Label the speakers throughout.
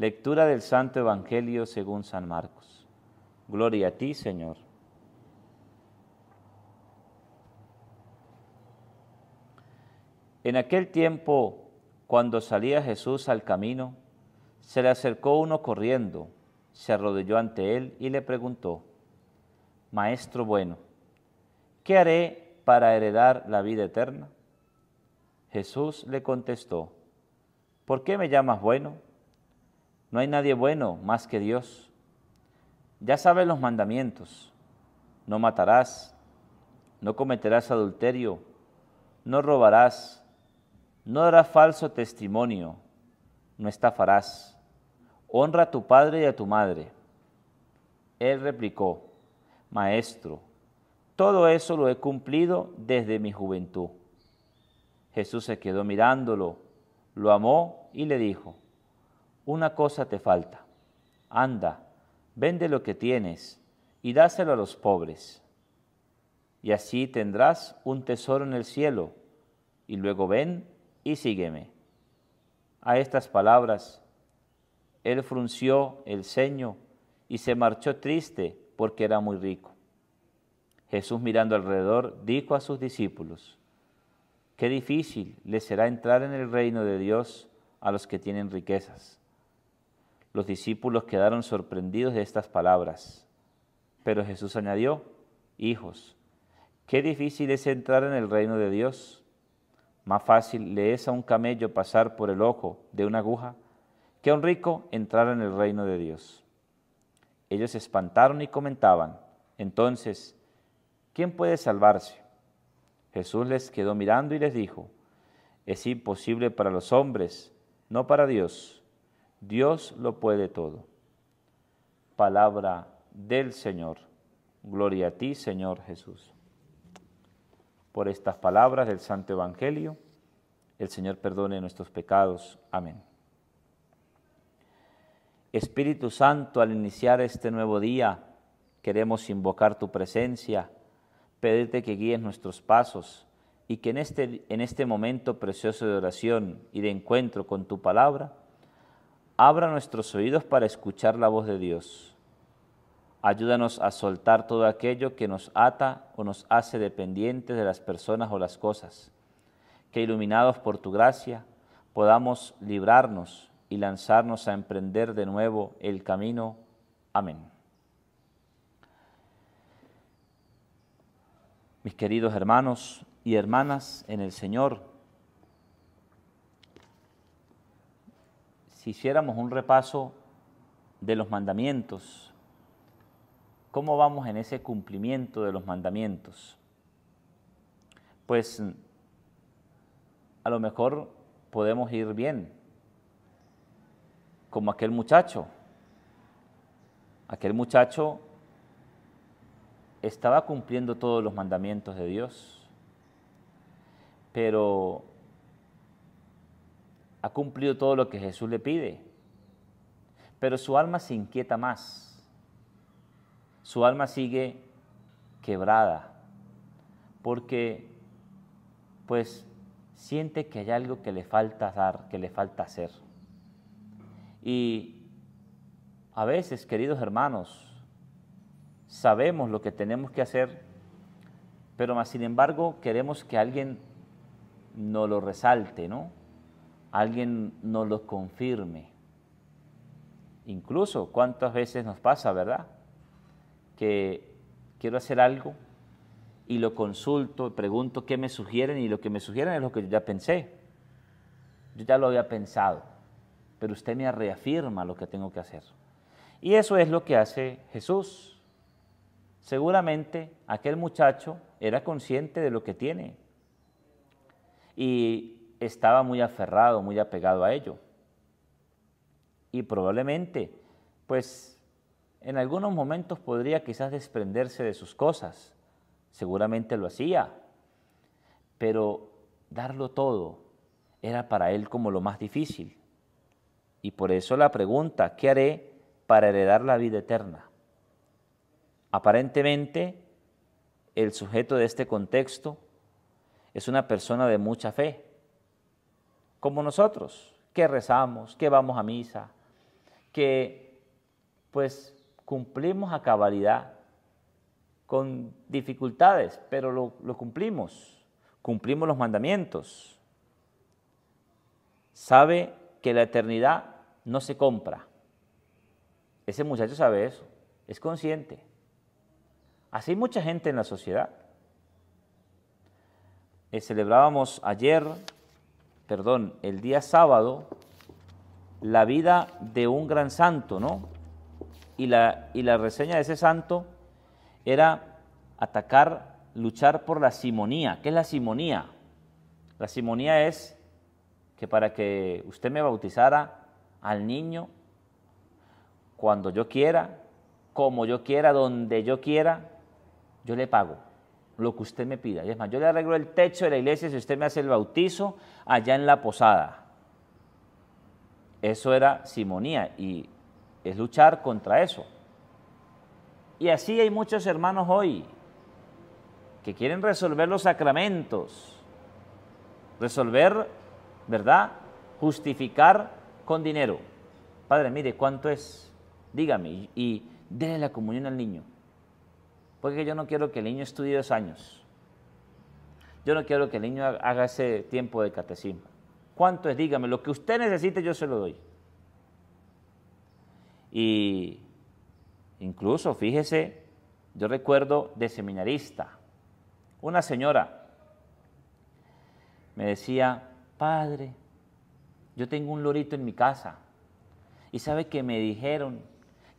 Speaker 1: Lectura del Santo Evangelio según San Marcos. Gloria a ti, Señor. En aquel tiempo, cuando salía Jesús al camino, se le acercó uno corriendo, se arrodilló ante él y le preguntó, Maestro bueno, ¿qué haré para heredar la vida eterna? Jesús le contestó, ¿por qué me llamas bueno? No hay nadie bueno más que Dios. Ya sabes los mandamientos. No matarás, no cometerás adulterio, no robarás, no darás falso testimonio, no estafarás. Honra a tu padre y a tu madre. Él replicó, Maestro, todo eso lo he cumplido desde mi juventud. Jesús se quedó mirándolo, lo amó y le dijo, una cosa te falta. Anda, vende lo que tienes y dáselo a los pobres. Y así tendrás un tesoro en el cielo. Y luego ven y sígueme. A estas palabras, él frunció el ceño y se marchó triste porque era muy rico. Jesús mirando alrededor dijo a sus discípulos, qué difícil les será entrar en el reino de Dios a los que tienen riquezas. Los discípulos quedaron sorprendidos de estas palabras. Pero Jesús añadió, Hijos, qué difícil es entrar en el reino de Dios. Más fácil le es a un camello pasar por el ojo de una aguja que a un rico entrar en el reino de Dios. Ellos se espantaron y comentaban, entonces, ¿quién puede salvarse? Jesús les quedó mirando y les dijo, es imposible para los hombres, no para Dios Dios lo puede todo. Palabra del Señor. Gloria a ti, Señor Jesús. Por estas palabras del Santo Evangelio, el Señor perdone nuestros pecados. Amén. Espíritu Santo, al iniciar este nuevo día, queremos invocar tu presencia, pedirte que guíes nuestros pasos y que en este, en este momento precioso de oración y de encuentro con tu palabra, Abra nuestros oídos para escuchar la voz de Dios. Ayúdanos a soltar todo aquello que nos ata o nos hace dependientes de las personas o las cosas. Que iluminados por tu gracia podamos librarnos y lanzarnos a emprender de nuevo el camino. Amén. Mis queridos hermanos y hermanas en el Señor, si hiciéramos un repaso de los mandamientos, ¿cómo vamos en ese cumplimiento de los mandamientos? Pues a lo mejor podemos ir bien, como aquel muchacho. Aquel muchacho estaba cumpliendo todos los mandamientos de Dios, pero ha cumplido todo lo que Jesús le pide, pero su alma se inquieta más, su alma sigue quebrada, porque pues siente que hay algo que le falta dar, que le falta hacer. Y a veces, queridos hermanos, sabemos lo que tenemos que hacer, pero más sin embargo queremos que alguien nos lo resalte, ¿no? alguien nos lo confirme. Incluso, ¿cuántas veces nos pasa, verdad? Que quiero hacer algo y lo consulto, pregunto qué me sugieren y lo que me sugieren es lo que yo ya pensé. Yo ya lo había pensado, pero usted me reafirma lo que tengo que hacer. Y eso es lo que hace Jesús. Seguramente aquel muchacho era consciente de lo que tiene. Y estaba muy aferrado, muy apegado a ello. Y probablemente, pues, en algunos momentos podría quizás desprenderse de sus cosas. Seguramente lo hacía. Pero darlo todo era para él como lo más difícil. Y por eso la pregunta, ¿qué haré para heredar la vida eterna? Aparentemente, el sujeto de este contexto es una persona de mucha fe, como nosotros, que rezamos, que vamos a misa, que pues cumplimos a cabalidad, con dificultades, pero lo, cumplimos, cumplimos los mandamientos. Sabe que la eternidad no se compra. Ese muchacho sabe eso, es consciente. Así mucha gente en la sociedad. Eh, celebrábamos ayer perdón, el día sábado, la vida de un gran santo, ¿no? Y la, y la reseña de ese santo era atacar, luchar por la simonía. ¿Qué es la simonía? La simonía es que para que usted me bautizara al niño, cuando yo quiera, como yo quiera, donde yo quiera, yo le pago lo que usted me pida. Y es más, yo le arreglo el techo de la iglesia si usted me hace el bautizo allá en la posada. Eso era simonía y es luchar contra eso. Y así hay muchos hermanos hoy que quieren resolver los sacramentos, resolver, ¿verdad? Justificar con dinero. Padre, mire, ¿cuánto es? Dígame y déle la comunión al niño. Porque yo no quiero que el niño estudie dos años. Yo no quiero que el niño haga ese tiempo de catecismo. ¿Cuánto es? Dígame, lo que usted necesite yo se lo doy. Y incluso, fíjese, yo recuerdo de seminarista, una señora me decía, padre, yo tengo un lorito en mi casa. Y sabe que me dijeron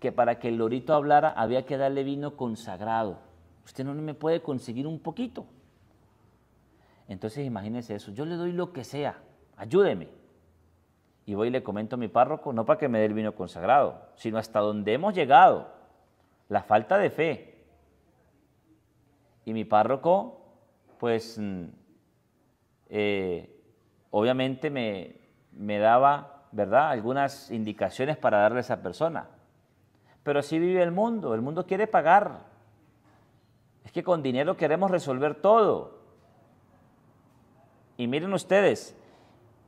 Speaker 1: que para que el lorito hablara había que darle vino consagrado. Usted no me puede conseguir un poquito. Entonces imagínese eso, yo le doy lo que sea, ayúdeme. Y voy y le comento a mi párroco, no para que me dé el vino consagrado, sino hasta donde hemos llegado, la falta de fe. Y mi párroco, pues, mm, eh, obviamente me, me daba, ¿verdad?, algunas indicaciones para darle a esa persona pero así vive el mundo, el mundo quiere pagar. Es que con dinero queremos resolver todo. Y miren ustedes,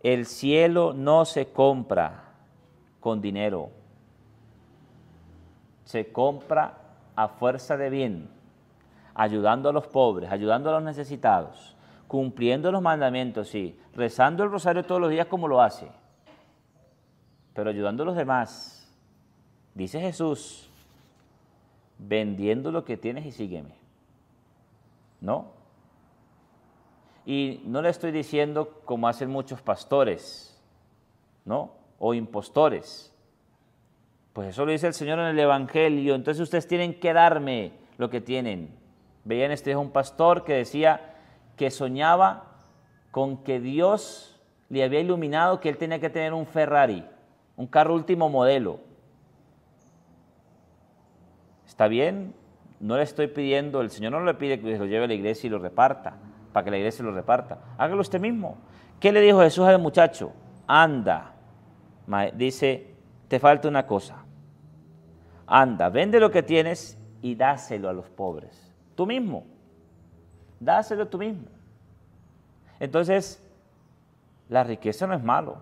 Speaker 1: el cielo no se compra con dinero, se compra a fuerza de bien, ayudando a los pobres, ayudando a los necesitados, cumpliendo los mandamientos, sí, rezando el rosario todos los días como lo hace, pero ayudando a los demás Dice Jesús, vendiendo lo que tienes y sígueme. ¿No? Y no le estoy diciendo como hacen muchos pastores, ¿no? O impostores. Pues eso lo dice el Señor en el Evangelio. Entonces ustedes tienen que darme lo que tienen. Veían, este es un pastor que decía que soñaba con que Dios le había iluminado que él tenía que tener un Ferrari, un carro último modelo. Está bien, no le estoy pidiendo, el Señor no le pide que lo lleve a la iglesia y lo reparta, para que la iglesia lo reparta. Hágalo usted mismo. ¿Qué le dijo Jesús al muchacho? Anda, dice, te falta una cosa. Anda, vende lo que tienes y dáselo a los pobres. Tú mismo. Dáselo tú mismo. Entonces, la riqueza no es malo.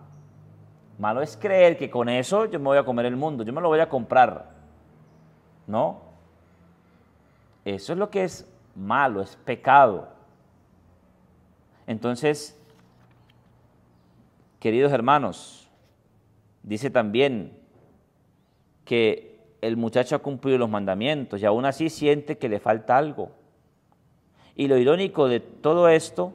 Speaker 1: Malo es creer que con eso yo me voy a comer el mundo, yo me lo voy a comprar. ¿no? Eso es lo que es malo, es pecado. Entonces, queridos hermanos, dice también que el muchacho ha cumplido los mandamientos y aún así siente que le falta algo. Y lo irónico de todo esto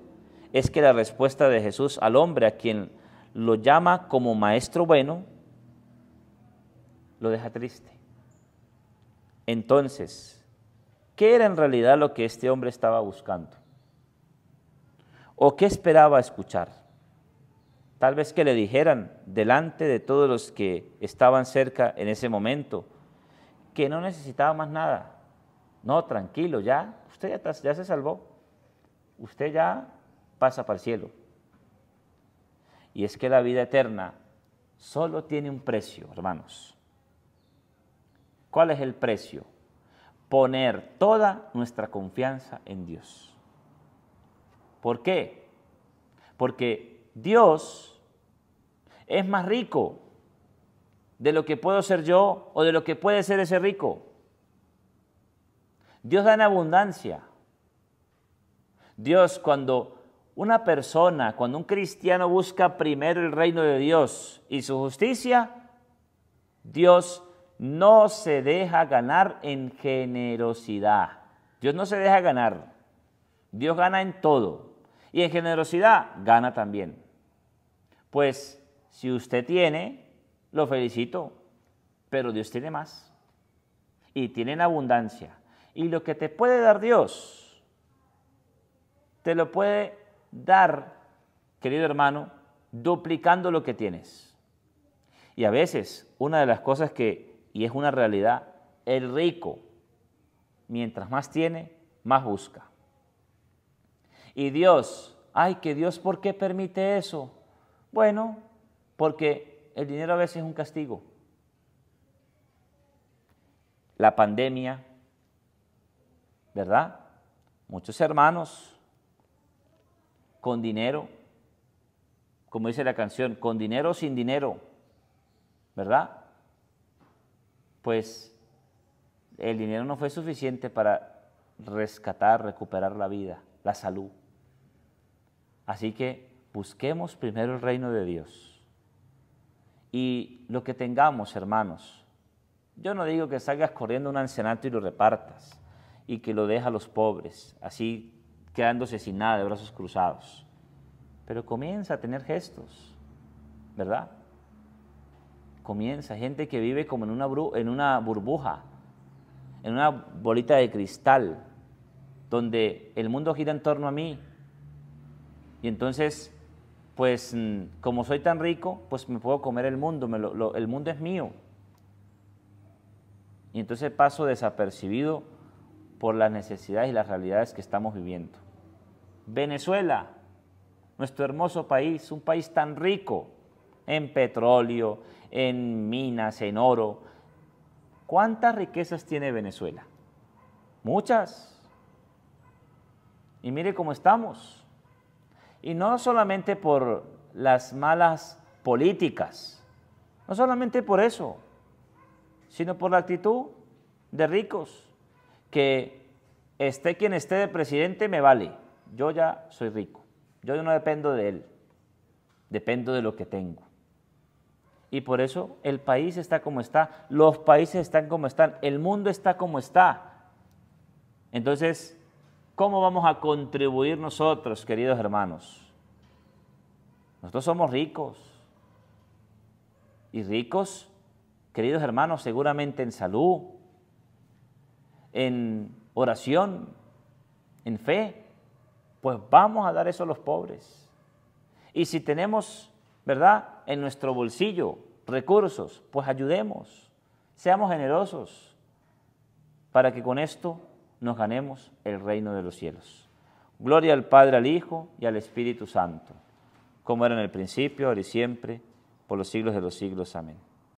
Speaker 1: es que la respuesta de Jesús al hombre a quien lo llama como maestro bueno, lo deja triste. Entonces, ¿qué era en realidad lo que este hombre estaba buscando? ¿O qué esperaba escuchar? Tal vez que le dijeran delante de todos los que estaban cerca en ese momento que no necesitaba más nada. No, tranquilo, ya, usted ya, se salvó. Usted ya pasa para el cielo. Y es que la vida eterna solo tiene un precio, hermanos. ¿Cuál es el precio? Poner toda nuestra confianza en Dios. ¿Por qué? Porque Dios es más rico de lo que puedo ser yo o de lo que puede ser ese rico. Dios da en abundancia. Dios cuando una persona, cuando un cristiano busca primero el reino de Dios y su justicia, Dios no se deja ganar en generosidad. Dios no se deja ganar. Dios gana en todo. Y en generosidad gana también. Pues si usted tiene, lo felicito, pero Dios tiene más. Y tiene en abundancia. Y lo que te puede dar Dios, te lo puede dar, querido hermano, duplicando lo que tienes. Y a veces, una de las cosas que y es una realidad, el rico, mientras más tiene, más busca. Y Dios, ay, que Dios, ¿por qué permite eso? Bueno, porque el dinero a veces es un castigo. La pandemia, ¿verdad? Muchos hermanos con dinero, como dice la canción, con dinero o sin dinero, ¿verdad? pues el dinero no fue suficiente para rescatar, recuperar la vida, la salud. Así que busquemos primero el reino de Dios. Y lo que tengamos, hermanos, yo no digo que salgas corriendo a un ancianato y lo repartas y que lo dejes a los pobres, así quedándose sin nada de brazos cruzados. Pero comienza a tener gestos, ¿verdad? comienza. Gente que vive como en una, en una burbuja, en una bolita de cristal, donde el mundo gira en torno a mí. Y entonces, pues mm, como soy tan rico, pues me puedo comer el mundo, el mundo es mío. Y entonces paso desapercibido por las necesidades y las realidades que estamos viviendo. Venezuela, nuestro hermoso país, un país tan rico en petróleo, en minas, en oro. ¿Cuántas riquezas tiene Venezuela? Muchas. Y mire cómo estamos. Y no solamente por las malas políticas, no solamente por eso, sino por la actitud de ricos, que esté quien esté de presidente me vale, yo ya soy rico, yo no dependo de él, dependo de lo que tengo. Y por eso el país está como está, los países están como están, el mundo está como está. Entonces, ¿cómo vamos a contribuir nosotros, queridos hermanos? Nosotros somos ricos. Y ricos, queridos hermanos, seguramente en salud, en oración, en fe. Pues vamos a dar eso a los pobres. Y si tenemos ¿verdad? En nuestro bolsillo, recursos, pues ayudemos, seamos generosos, para que con esto nos ganemos el reino de los cielos. Gloria al Padre, al Hijo y al Espíritu Santo, como era en el principio, ahora y siempre, por los siglos de los siglos. Amén.